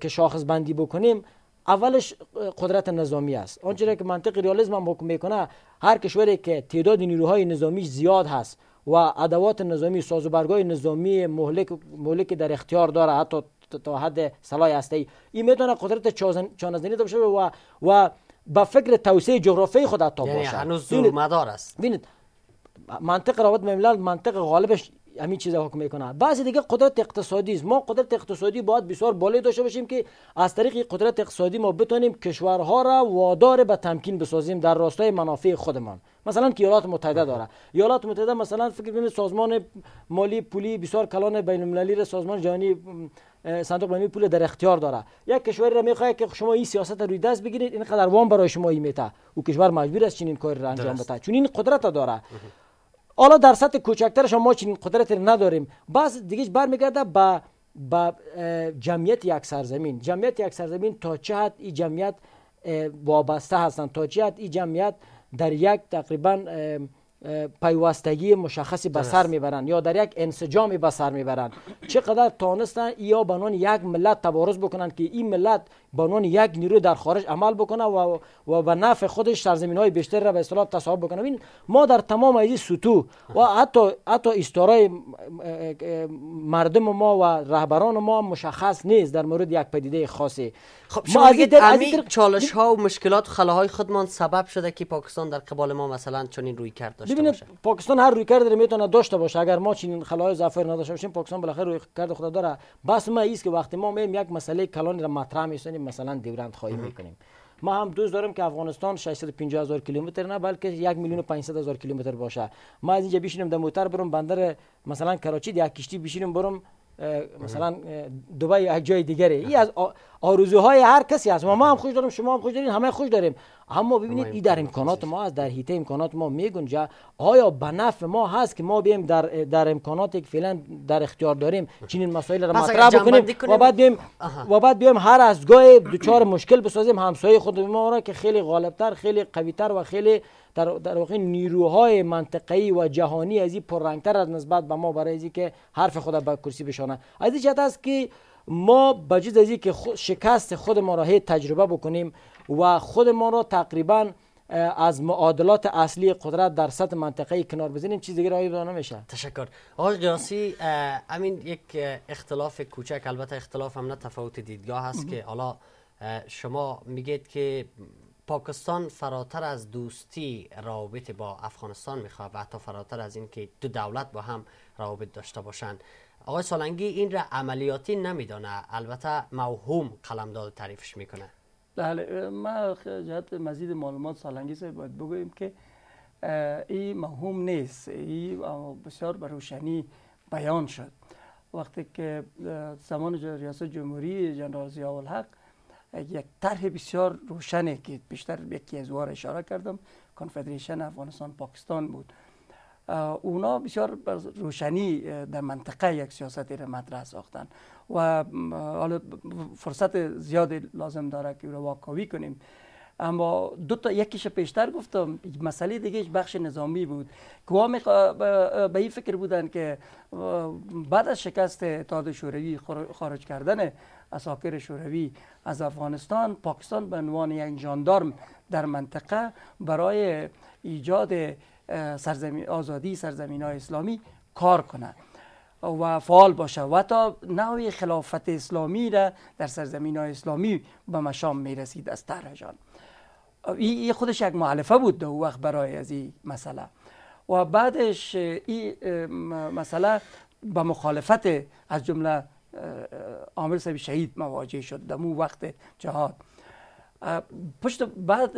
B: که شاخص بندی بکنیم اولش قدرت نظامی است آنچه که منطق ریالیسم هم حکم میکنه هر کشوری که تعداد نیروهای نظامی زیاد هست و ادوات نظامی ساز و نظامی مهلک مهلک در اختیار داره حتی تا حد صلاح هسته این میتونه قدرت چانزنی داشته و و به فکر توسعه جغرافی خود تا باشه یعنی هنوز مدار است ببینید منطق روابط الملل منطق غالبش همین چیزا حکم میکنه بعضی دیگه قدرت اقتصادی است ما قدرت اقتصادی باید بسیار بالای داشته باشیم که از طریق قدرت اقتصادی ما بتونیم کشورها را وادار به تمکین بسازیم در راستای منافع خودمان مثلا که ایالات متحده داره ایالات متحده مثلا فکر ببینید سازمان مالی پولی بسیار کلان بین المللی سازمان جهانی صندوق پول در اختیار داره یک کشوری را میخواد که شما این سیاست روی دست بگیرید اینقدر وام برای شما میته او کشور مجبور است چنین کاری را انجام بده چون این قدرت داره حالا در سطح کوچکترش ما چنین قدرت نداریم بعض دیگه برمیگرده به با جمعیت یک سرزمین جمعیت یک سرزمین تا چه حد این جمعیت وابسته هستند تا چه حد این جمعیت در یک تقریبا پیوستگی مشخصی به سر میبرند یا در یک انسجامی به سر میبرند چقدر تانستن یا بنان یک ملت تبارز بکنند که این ملت به عنوان یک نیرو در خارج عمل بکنه و و به نفع خودش سرزمین های بیشتر را به اصطلاح تصاحب بکنه این ما در تمام این سطوح و حتی حتی استارای مردم ما و رهبران ما مشخص نیست در مورد یک پدیده خاصی خب شما از این
A: چالش ها و مشکلات خلای های خودمان سبب شده که پاکستان در قبال ما مثلا چنین روی کرد داشته ببینید
B: باشه. پاکستان هر روی کرد میتونه داشته باشه اگر ما چنین خلاهای ظفر نداشته باشیم پاکستان بالاخره روی کرد خود داره بس ما است که وقتی ما میایم یک مسئله کلان را مطرح میکنیم مثلا دیورند خواهی میکنیم ما هم دوست دارم که افغانستان 650 هزار کیلومتر نه بلکه 1 میلیون 500 هزار کیلومتر باشه ما از اینجا بشینیم در موتر برم بندر مثلا کراچی یک کشتی بشینیم برم مثلا دبی یک جای دیگری از آرزوهای هر کسی هست ما, ما هم خوش داریم شما هم خوش دارین همه خوش داریم اما ببینید این در امکانات ما از در حیطه امکانات ما میگنجا آیا به نفع ما هست که ما بیم در در امکاناتی که فعلا در اختیار داریم چنین مسائل را مطرح بکنیم و بعد بیم و بعد بیم هر از دو چهار مشکل بسازیم همسایه خود ما را که خیلی غالبتر خیلی قویتر و خیلی در, در واقع نیروهای منطقه‌ای و جهانی از این پررنگتر از نسبت به ما برای که حرف خود به کرسی بشانه از است که ما بجز از که شکست خود ما را هی تجربه بکنیم و خود ما را تقریبا از معادلات اصلی قدرت در سطح منطقه کنار بزنیم چیز دیگه راه نمیشه تشکر
A: آقای قیاسی همین یک اختلاف کوچک البته اختلاف هم نه تفاوت دیدگاه هست که حالا شما میگید که پاکستان فراتر از دوستی روابط با افغانستان میخواد و حتی فراتر از این که دو دولت با هم روابط داشته باشند آقای سالنگی این را عملیاتی نمیدانه البته موهوم قلمداد تعریفش میکنه
C: بله ما جهت مزید معلومات سالنگی باید بگوییم که این موهوم نیست این بسیار به روشنی بیان شد وقتی که زمان ریاست جمهوری جنرال ضیاءالحق یک طرح بسیار روشنه که بیشتر یکی از اشاره کردم کنفدریشن افغانستان پاکستان بود اونا بسیار روشنی در منطقه یک سیاستی را مطرح ساختن و حالا فرصت زیادی لازم داره که رو واکاوی کنیم اما دو تا یکیش پیشتر گفتم مسئله دیگه بخش نظامی بود که به این فکر بودن که بعد از شکست اتحاد شوروی خارج کردن اساکر شوروی از افغانستان پاکستان به عنوان یک جاندارم در منطقه برای ایجاد سرزمین آزادی سرزمین های اسلامی کار کنه و فعال باشه و تا نوع خلافت اسلامی را در سرزمین های اسلامی به مشام می رسید از طرحشان این خودش یک معلفه بود دو وقت برای از این مسئله و بعدش این مسئله به مخالفت از جمله عامر صاحب شهید مواجه شد دمو وقت جهاد پشت بعد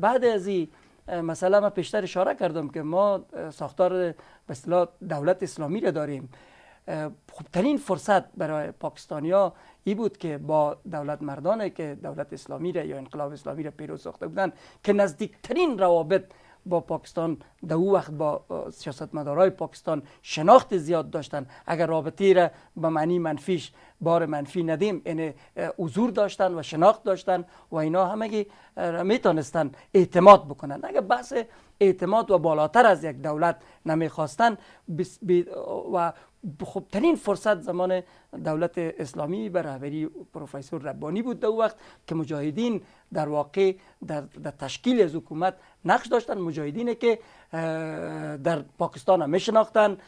C: بعد از این مثلا ما پیشتر اشاره کردم که ما ساختار به دولت اسلامی را داریم خوبترین فرصت برای پاکستانیا ای بود که با دولت مردانه که دولت اسلامی را یا انقلاب اسلامی را پیروز ساخته بودند که نزدیکترین روابط با پاکستان در او وقت با مدارای پاکستان شناخت زیاد داشتن اگر رابطه را به معنی منفیش بار منفی ندیم یعنی، این حضور داشتن و شناخت داشتن و اینا همگی میتونستن اعتماد بکنن اگر بحث اعتماد و بالاتر از یک دولت نمیخواستن و خوبترین فرصت زمان دولت اسلامی به رهبری پروفسور ربانی بود در وقت که مجاهدین در واقع در, در تشکیل از حکومت نقش داشتن مجاهدینه که در پاکستان هم میشناختن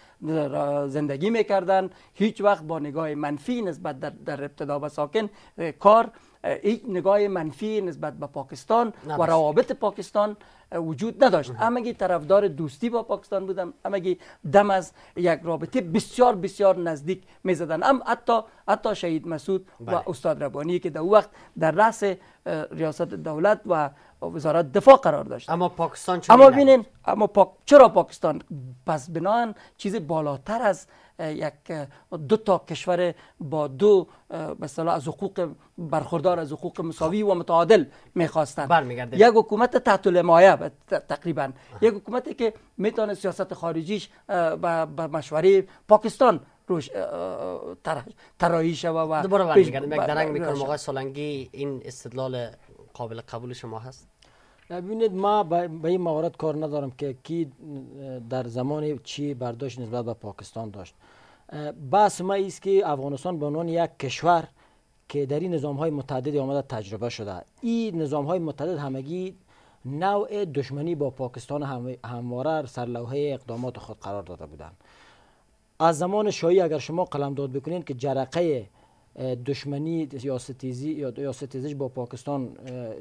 C: زندگی میکردن هیچ وقت با نگاه منفی نسبت در, در ابتدا به ساکن کار این نگاه منفی نسبت به پاکستان و روابط پاکستان وجود نداشت گی طرفدار دوستی با پاکستان بودم گی دم از یک رابطه بسیار بسیار نزدیک می زدن حتی حتی شهید مسعود و بله. استاد ربانی که در وقت در رأس ریاست دولت و وزارت دفاع قرار داشت اما پاکستان اما اما چرا پاکستان پس بنان چیز بالاتر از یک دو تا کشور با دو مثلا از حقوق برخوردار از حقوق مساوی و متعادل میخواستند یک حکومت تحت المایه تقریبا یک حکومتی که میتونه سیاست خارجیش به مشوره پاکستان روش
A: ترایی شوه و دوباره برمیگردیم یک درنگ میکنم آقای سولنگی این استدلال قابل قبول شما هست
B: ببینید ما به این موارد کار ندارم که کی در زمان چی برداشت نسبت به پاکستان داشت بس ما است که افغانستان به عنوان یک کشور که در این نظام های متعدد آمده تجربه شده این نظام های متعدد همگی نوع دشمنی با پاکستان هم، همواره سرلوحه اقدامات خود قرار داده بودند از زمان شاهی اگر شما قلم داد بکنید که جرقه دشمنی یا ستیزی یا ستیزش با پاکستان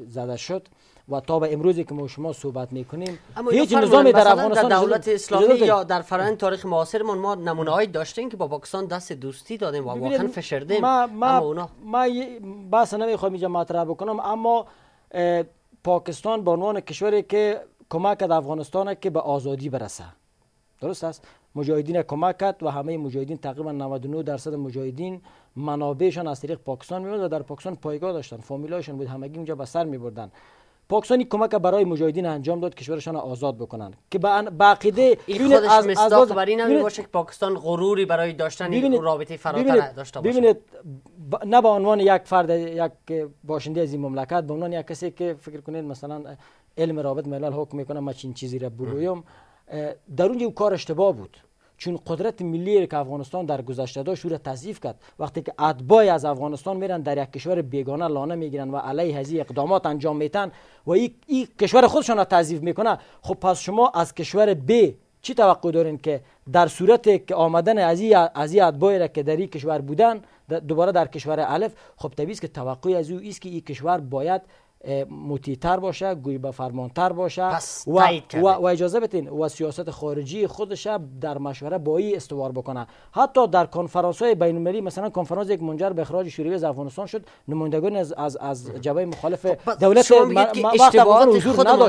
B: زده شد و تا به امروزی که ما شما صحبت میکنیم هیچ نظامی در افغانستان در دولت اسلامی یا
A: در فرآیند تاریخ معاصر ما نمونه هایی داشتیم که با پاکستان دست دوستی دادیم و واقعا فشردیم ما ما اما نمیخوام اینجا مطرح
B: بکنم اما پاکستان به عنوان کشوری که کمک کرد افغانستان که به آزادی برسه درست است مجاهدین کمک کرد و همه مجاهدین تقریبا 99 درصد مجاهدین منابعشان از طریق پاکستان میومد و در پاکستان پایگاه داشتن فامیلاشون بود همگی اونجا به سر میبردن پاکستانی کمک برای مجاهدین انجام داد کشورشان را آزاد بکنند که به عقیده این از از مصداق این باشه
A: که پاکستان غروری برای داشتن این رابطه فراتر داشته باشه ببینید
B: نه به عنوان یک فرد یک باشنده از این مملکت به عنوان یک کسی که فکر کنید مثلا علم رابط ملل حکم میکنه ما چین چیزی را بگویم در اونجا کار اشتباه بود چون قدرت ملی که افغانستان در گذشته داشت او را تضعیف کرد وقتی که ادبای از افغانستان میرن در یک کشور بیگانه لانه میگیرن و علیه هزی اقدامات انجام میتن و این ای کشور خودشان را تضعیف میکنه خب پس شما از کشور ب چی توقع دارین که در صورت که آمدن از این ای ادبای را که در این کشور بودن دوباره در کشور الف خب طبیعی که توقع از او است که این کشور باید متیتر باشه گوی به فرمانتر باشه و, و, اجازه بتین و سیاست خارجی خودش در مشوره با ای استوار بکنه حتی در کنفرانس های بین المللی مثلا کنفرانس یک منجر به اخراج شوروی از افغانستان شد نمایندگان از از, از جبهه مخالف خب، دولت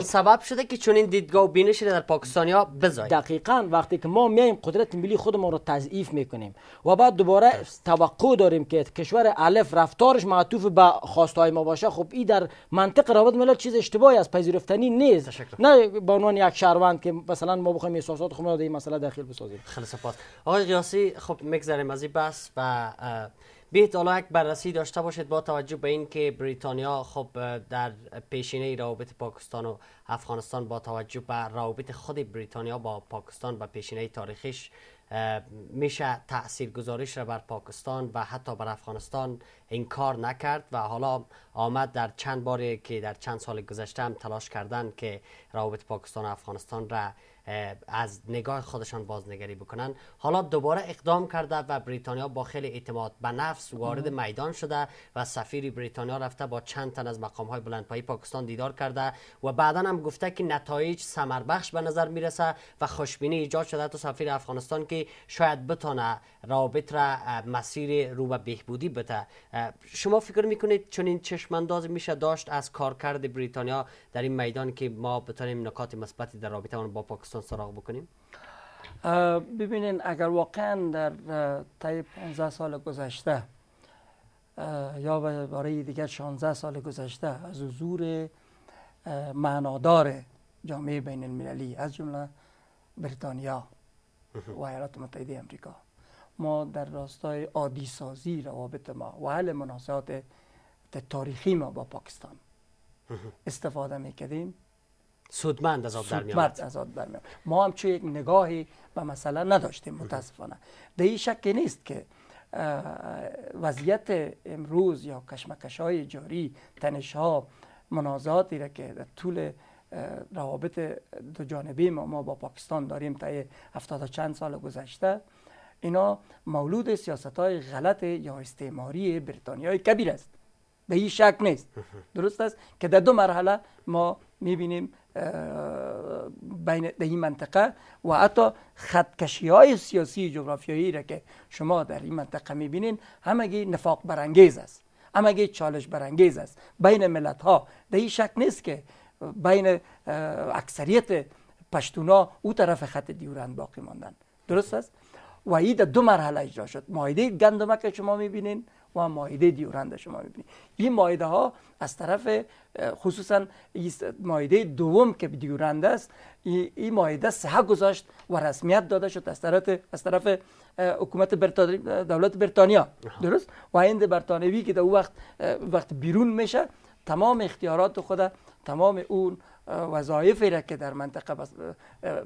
A: سبب شده که چنین دیدگاه بینشی در
B: پاکستانیا بزاید دقیقاً وقتی که ما میایم قدرت ملی خودمون رو تضعیف میکنیم و بعد دوباره توقع داریم که کشور الف رفتارش معطوف به خواسته ما باشه خب این در من منطق روابط ملل چیز اشتباهی از پذیرفتنی نیست نه به عنوان یک شهروند
A: که مثلا ما بخوایم احساسات خود در این مسئله داخل بسازیم خیلی سپاس آقای قیاسی خب میگذریم از این بحث و بیت حالا یک بررسی داشته باشید با توجه به اینکه بریتانیا خب در پیشینه روابط پاکستان و افغانستان با توجه به روابط خود بریتانیا با پاکستان و پیشینه تاریخیش میشه تأثیر گزارش را بر پاکستان و حتی بر افغانستان انکار نکرد و حالا آمد در چند باری که در چند سال گذشته هم تلاش کردن که روابط پاکستان و افغانستان را از نگاه خودشان بازنگری بکنن حالا دوباره اقدام کرده و بریتانیا با خیلی اعتماد به نفس وارد میدان شده و سفیر بریتانیا رفته با چند تن از مقام های بلندپایی پاکستان دیدار کرده و بعدا هم گفته که نتایج ثمر به نظر میرسه و خوشبینی ایجاد شده تو سفیر افغانستان که شاید بتونه رابط را مسیر رو به بهبودی بده شما فکر میکنید چنین چشمانداز میشه داشت از کارکرد بریتانیا در این میدان که ما بتانیم نکات مثبتی در رابطه با پاکستان سراغ بکنیم ببینین اگر واقعا در طی
C: 15 سال گذشته یا برای دیگر 16 سال گذشته از حضور معنادار جامعه بین المللی از جمله بریتانیا و ایالات متحده امریکا ما در راستای عادی سازی روابط ما و حل مناسبات تاریخی ما با پاکستان استفاده میکردیم
A: سودمند از آب در از
C: ما هم چه یک نگاهی به مثلا نداشتیم متاسفانه به این شکی نیست که وضعیت امروز یا کشمکش های جاری تنش ها منازعاتی را که در طول روابط دو جانبی ما, ما با پاکستان داریم تا هفتاد چند سال گذشته اینا مولود سیاست های غلط یا استعماری بریتانیای کبیر است به این شک نیست درست است که در دو مرحله ما میبینیم بین در این منطقه و حتی خطکشی های سیاسی جغرافیایی را که شما در این منطقه میبینین همگی نفاق برانگیز است همگی چالش برانگیز است بین ملت ها در این شک نیست که بین اکثریت پشتونا او طرف خط دیورند باقی ماندن درست است و در دو مرحله اجرا شد مایده گندمک شما میبینین و مایده دیورند شما میبینین این مایده ها از طرف خصوصا مایده دوم که دیورند است این مایده سه گذاشت و رسمیت داده شد از طرف از طرف حکومت دولت برتانیا درست و هند برطانوی که در وقت وقت بیرون میشه تمام اختیارات خود تمام اون وظایفی را که در منطقه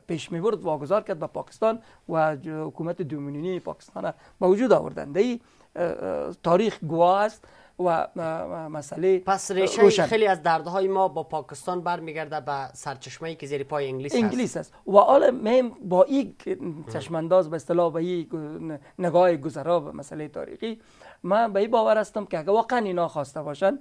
C: پیش می برد واگذار کرد به پاکستان و حکومت دومینیونی پاکستان به وجود
A: آوردند ای تاریخ گواه است و مسئله پس ریشه خیلی از دردهای ما با پاکستان برمیگرده به سرچشمه که زیر پای انگلیس
C: است و حالا مهم با این چشمانداز به اصطلاح به این نگاه گذرا به مسئله تاریخی من به این باور هستم که اگر واقعا اینا خواسته باشند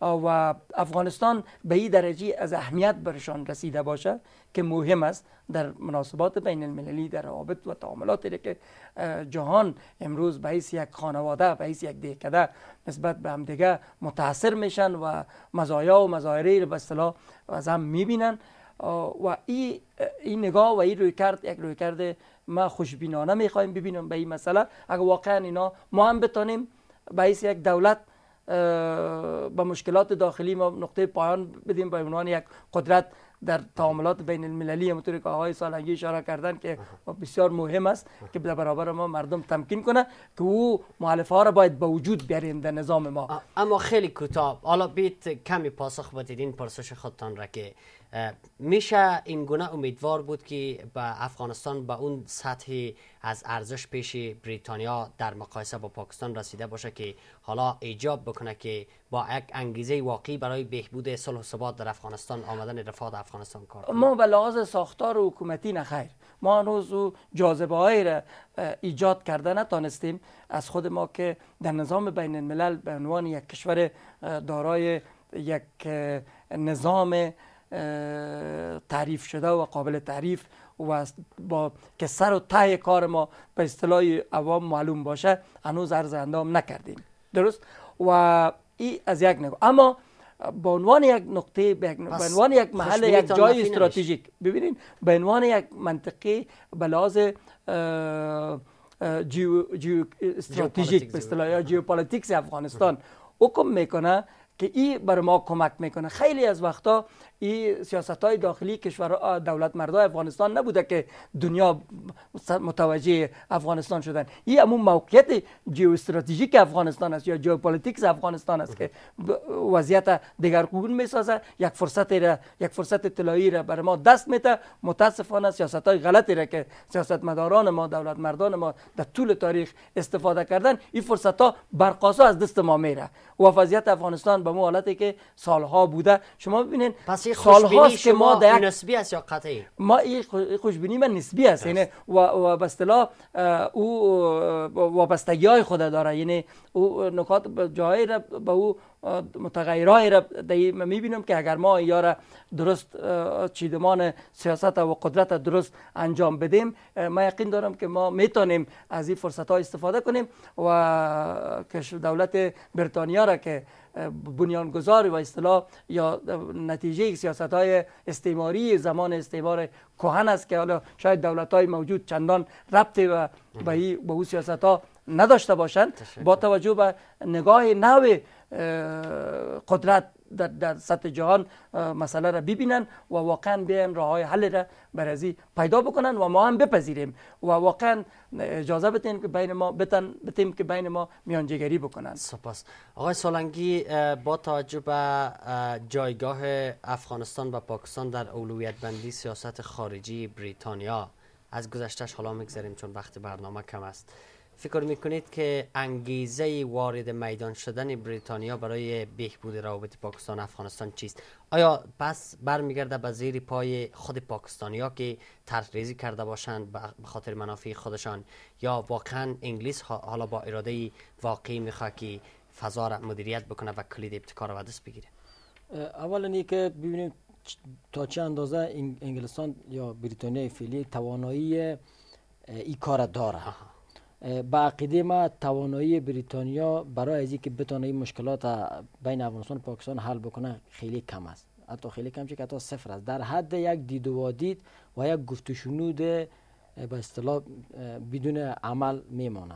C: و افغانستان به این درجه از اهمیت برشان رسیده باشه که مهم است در مناسبات بین المللی در روابط و تعاملاتی که جهان امروز به یک خانواده به یک دهکده نسبت به همدیگه متاثر میشن و مزایا و مظاهره رو به اصطلاح از هم میبینن و این ای نگاه و این روی کرد یک روی کرده ما خوشبینانه میخوایم ببینیم به این مسئله اگر واقعا اینا ما هم بتانیم به یک دولت با مشکلات داخلی ما نقطه پایان بدیم به عنوان یک قدرت در تعاملات بین المللی همونطوری که آقای سالنگی اشاره کردن که بسیار مهم است که در برابر ما مردم تمکین کنه که او ها را باید به وجود بیاریم در نظام ما
A: اما خیلی کوتاه حالا بیت کمی پاسخ بدید این پرسش خودتان را که میشه این گونه امیدوار بود که به افغانستان به اون سطح از ارزش پیش بریتانیا در مقایسه با پاکستان رسیده باشه که حالا ایجاب بکنه که با یک انگیزه واقعی برای بهبود صلح و ثبات در افغانستان آمدن رفاه افغانستان کار
C: ما به لحاظ ساختار و حکومتی نخیر ما هنوز جاذبه های را ایجاد کرده نتانستیم از خود ما که در نظام بین الملل به عنوان یک کشور دارای یک نظام تعریف شده و قابل تعریف و با که سر و ته کار ما به اصطلاح عوام معلوم باشه هنوز عرض اندام نکردیم درست و این از یک نگاه اما به عنوان یک نقطه به عنوان یک محل یک جای استراتژیک ببینید به عنوان یک منطقه به لحاظ جیو, جیو استراتژیک به اصطلاح یا افغانستان حکم میکنه که این بر ما کمک میکنه خیلی از وقتا این سیاست های داخلی کشور دولت مردای افغانستان نبوده که دنیا متوجه افغانستان شدن این همون موقعیت استراتیجیک افغانستان است یا ژئوپلیتیکس افغانستان است که وضعیت دگرگون میسازه یک فرصت را یک فرصت طلایی را بر ما دست میده متاسفانه سیاست های غلطی را که سیاستمداران ما دولت مردان ما در طول تاریخ استفاده کردن این فرصت ها برقاسا از دست ما میره و وضعیت افغانستان به مو حالتی که سالها بوده شما ببینید پس سالهاست که ما در
A: نسبی است یا قطعی
C: ما این خوشبینی من نسبی است یعنی و به او وابستگی های خود داره یعنی او نکات جایی را به او متغیرهای را می میبینم که اگر ما یا را درست چیدمان سیاست و قدرت درست انجام بدیم ما یقین دارم که ما میتونیم از این فرصت ها استفاده کنیم و دولت بریتانیا را که بنیانگذار و اصطلاح یا نتیجه سیاست های استعماری زمان استعمار کهن است که حالا شاید دولت های موجود چندان ربط و به این به اون سیاست ها نداشته باشند با توجه به نگاه نو قدرت در, در سطح جهان مسئله را ببینن و واقعا بیان راه های حل را برازی پیدا بکنن و ما هم بپذیریم و واقعا اجازه بتیم که بین ما بتن بتیم که بین ما میانجیگری بکنن سپاس
A: آقای سالنگی با توجه به جایگاه افغانستان و پاکستان در اولویت بندی سیاست خارجی بریتانیا از گذشتهش حالا میگذاریم چون وقت برنامه کم است فکر میکنید که انگیزه وارد میدان شدن بریتانیا برای بهبود روابط پاکستان و افغانستان چیست آیا پس برمیگرده به زیر پای خود پاکستانیا که ریزی کرده باشند به خاطر منافع خودشان یا واقعا انگلیس حالا با اراده واقعی میخواه که فضا را مدیریت بکنه و کلید ابتکار را دست بگیره
B: اولا که ببینیم تا چه اندازه انگلستان یا بریتانیا فعلی توانایی ای کار داره با عقیده ما توانایی بریتانیا برای از که بتونه این مشکلات بین افغانستان و پاکستان حل بکنه خیلی کم است حتی خیلی کم چه که حتی صفر است در حد یک دید و دید و یک گفت به اصطلاح بدون عمل میمانه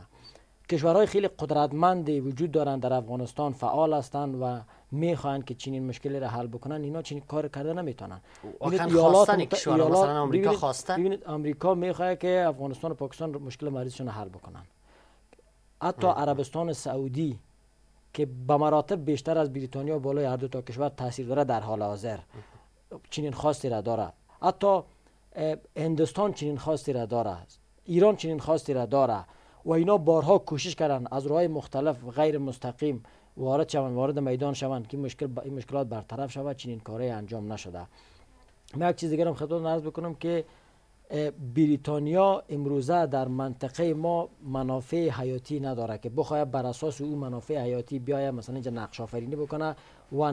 B: کشورهای خیلی قدرتمند وجود دارند در افغانستان فعال هستند و میخواهند که چنین مشکلی را حل بکنن اینا چنین کار کرده نمیتونن این خواستن کشور مثلا امریکا خواسته ببینید آمریکا میخواد که افغانستان و پاکستان مشکل مریضشون رو حل بکنن حتی عربستان سعودی که به مراتب بیشتر از بریتانیا بالای هر دو تا کشور تاثیر داره در حال حاضر چنین خواستی را داره حتی هندستان چنین خواستی را داره ایران چنین خواستی را داره و اینا بارها کوشش کردن از راه مختلف غیر مستقیم وارد شوند وارد میدان شوند که مشکل این مشکلات برطرف شود چنین کاری انجام نشده من یک چیز دیگر هم خدمت عرض بکنم که بریتانیا امروزه در منطقه ما منافع حیاتی نداره که بخواید بر اساس او منافع حیاتی بیاید مثلا اینجا نقش آفرینی بکنه و,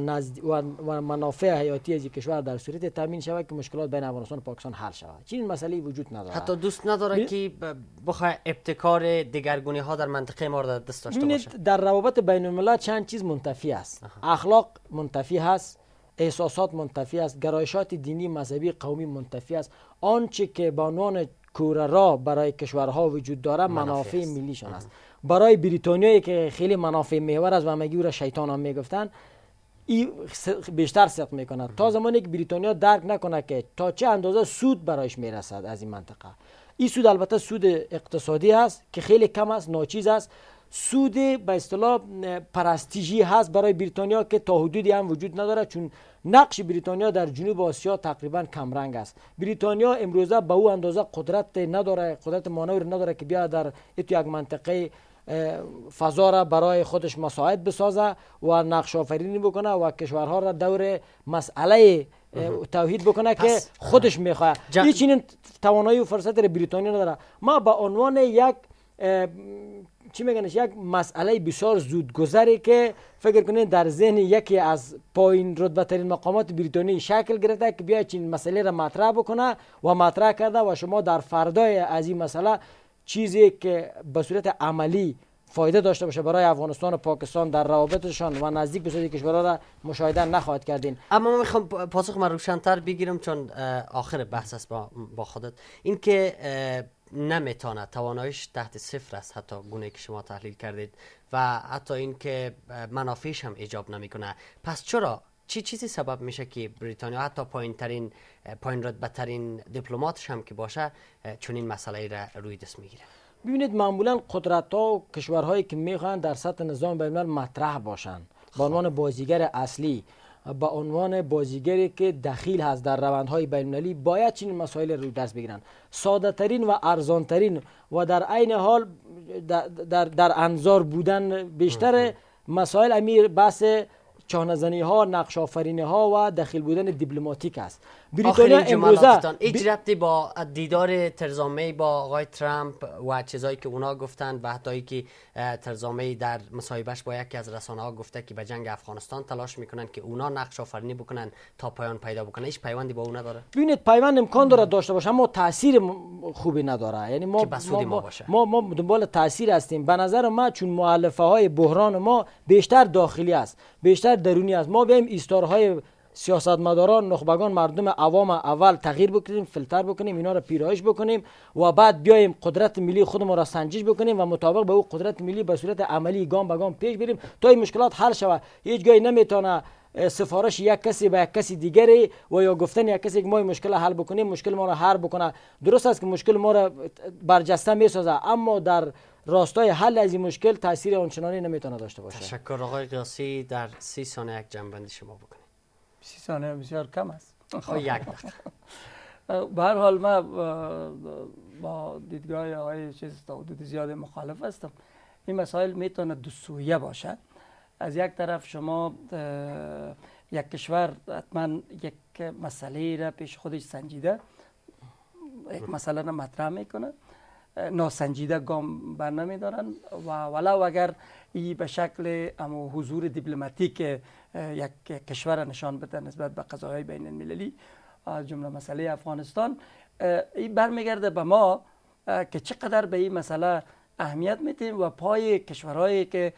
B: منافع حیاتی از کشور در صورت تامین شود که مشکلات بین افغانستان و پاکستان حل شود چین مسئله وجود نداره حتی
A: دوست نداره که بخوای ابتکار دگرگونی ها در منطقه ما دست داشته باشه
B: در روابط بین الملل چند چیز منتفی است اخلاق منتفی هست احساسات منتفی است گرایشات دینی مذهبی قومی منتفی است آنچه که به عنوان کوره را برای کشورها وجود داره منافع ملیشان است برای بریتانیایی که خیلی منافع محور است و همگی او را شیطان هم میگفتن ای بیشتر صدق میکند تا زمانی که بریتانیا درک نکنه که تا چه اندازه سود برایش میرسد از این منطقه این سود البته سود اقتصادی است که خیلی کم است ناچیز است سود به اصطلاح پرستیژی هست برای بریتانیا که تا حدودی هم وجود نداره چون نقش بریتانیا در جنوب آسیا تقریبا کمرنگ است بریتانیا امروزه به او اندازه قدرت نداره قدرت مانور نداره که بیا در یک منطقه فضا را برای خودش مساعد بسازه و نقش آفرینی بکنه و کشورها را دور مسئله توحید بکنه که خودش میخواه این توانایی و فرصت بریتانیا نداره ما به عنوان یک چی میگنش یک مسئله بسیار گذره که فکر کنین در ذهن یکی از پایین رتبه ترین مقامات بریتانی شکل گرفته که بیاید چین مسئله را مطرح بکنه و مطرح کرده و شما در فردای از این مسئله چیزی که به صورت عملی فایده داشته باشه برای افغانستان و پاکستان در روابطشان و نزدیک به کشورها را مشاهده نخواهد کردین
A: اما من میخوام پاسخ من بگیرم چون آخر بحث است با, خودت اینکه نمیتاند تواناییش تحت صفر است حتی گونه که شما تحلیل کردید و حتی اینکه منافعش هم ایجاب نمیکنه پس چرا چی چیزی سبب میشه که بریتانیا حتی پایین ترین پایین رتبه ترین دیپلماتش هم که باشه چون این مسئله را روی دست میگیره ببینید معمولا قدرت ها و
B: کشورهایی که میخوان در سطح نظام بین مطرح باشن به عنوان بازیگر اصلی به عنوان بازیگری که دخیل هست در روندهای بین‌المللی باید چنین مسائل رو دست بگیرند ساده ترین و ارزان ترین و در عین حال در, در, انظار بودن بیشتر مسائل امیر بحث چانزنی ها نقش ها و دخیل بودن دیپلماتیک است بریتانیا امروز
A: هیچ ربطی با دیدار ترزامی با آقای ترامپ و چیزایی که اونا گفتن و حتی که ترزامی در مصاحبهش با یکی از رسانه ها گفته که به جنگ افغانستان تلاش میکنن که اونا نقش آفرینی بکنن تا پایان پیدا بکنن هیچ پیوندی با اون نداره
B: ببینید پیوند امکان داره داشته باشه اما تاثیر خوبی نداره یعنی ما ما, ما, ما ما دنبال تاثیر هستیم به نظر ما چون مؤلفه های بحران ما بیشتر داخلی است بیشتر درونی است ما بیم ایستارهای سیاستمداران نخبگان مردم عوام اول تغییر بکنیم فیلتر بکنیم اینا را پیرایش بکنیم و بعد بیایم قدرت ملی ما را سنجش بکنیم و مطابق به او قدرت ملی به صورت عملی گام به گام پیش بریم تا این مشکلات حل شود هیچ جایی نمیتونه سفارش یک کسی به یک کسی دیگری و یا گفتن یک کسی که ما مشکل حل بکنیم مشکل ما را حل بکنه درست است که مشکل ما را برجسته میسازه اما در راستای حل از این مشکل
C: تاثیر آنچنانی نمیتونه داشته باشه
A: تشکر آقای قیاسی در سی ثانیه یک شما بکنید
C: سی ثانیه بسیار کم است یک دقیقه به هر حال من با دیدگاه آقای چیز تا حدود زیاد مخالف هستم این مسائل میتونه دو سویه باشد از یک طرف شما یک کشور حتما یک مسئله را پیش خودش سنجیده یک مسئله را مطرح میکنه ناسنجیده گام بر دارن و ولو اگر ای به شکل حضور دیپلماتیک یک کشور نشان بده نسبت به قضاهای بین المللی از جمله مسئله افغانستان این برمیگرده به ما که چقدر به این مسئله اهمیت میتیم و پای کشورهایی که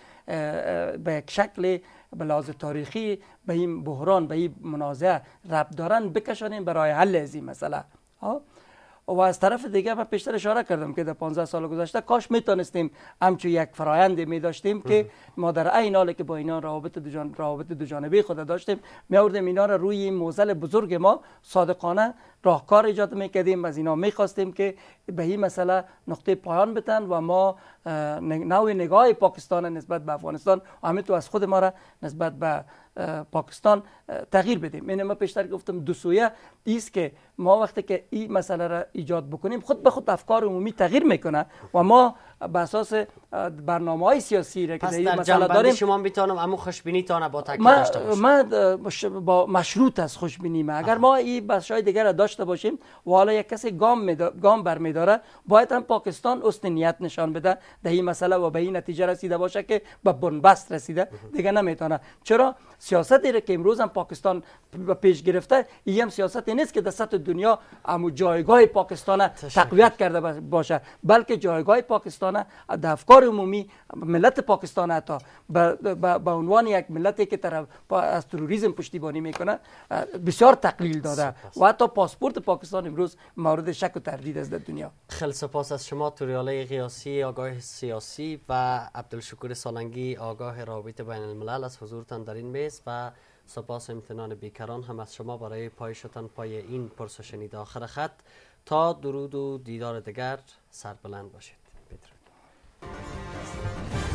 C: به یک شکل به تاریخی به این بحران به این منازعه رب دارن بکشانیم برای حل از این مسئله و از طرف دیگه من پیشتر اشاره کردم که در 15 سال گذشته کاش میتونستیم همچون یک فرایندی می داشتیم که ما در عین حال که با اینا روابط دو جان دو خود داشتیم می آوردیم اینا رو روی موزل بزرگ ما صادقانه راهکار ایجاد میکردیم از اینا میخواستیم که به این مسئله نقطه پایان بتن و ما نوع نگاه پاکستان نسبت به افغانستان همین تو از خود ما را نسبت به پاکستان تغییر بدیم اینه ما پیشتر گفتم دو سویه ایست که ما وقتی که این مسئله را ایجاد بکنیم خود به خود افکار عمومی تغییر میکنه و ما به اساس برنامه
A: های سیاسی را که پس در مسئله داریم شما میتونم اما خوشبینی تانه با تکیه داشته باشیم
C: من با مشروط از خوشبینی ما اگر ما این بخش های دیگر را داشته باشیم و حالا یک کسی گام گام برمیداره باید هم پاکستان اصل نیت نشان بده در این مسئله و به این نتیجه رسیده باشه که به بنبست رسیده دیگه نمیتونه چرا سیاستی را که امروز هم پاکستان پیش گرفته این هم سیاستی نیست که در سطح دنیا امو جایگاه پاکستان تقویت کرده باشه بلکه جایگاه پاکستان پاکستان در افکار عمومی ملت پاکستان حتی به عنوان یک ملتی که طرف از تروریسم پشتیبانی میکنه بسیار تقلیل داده و حتی پاسپورت پاکستان امروز مورد شک و تردید است در دنیا
A: خیلی سپاس از شما توریاله قیاسی آگاه سیاسی و عبدالشکور سالنگی آگاه رابطه بین الملل از حضورتان در این میز و سپاس امتنان بیکران هم از شما برای پایشتان پای این پرسشنی آخر خط تا درود و دیدار دیگر سربلند باشید すいません。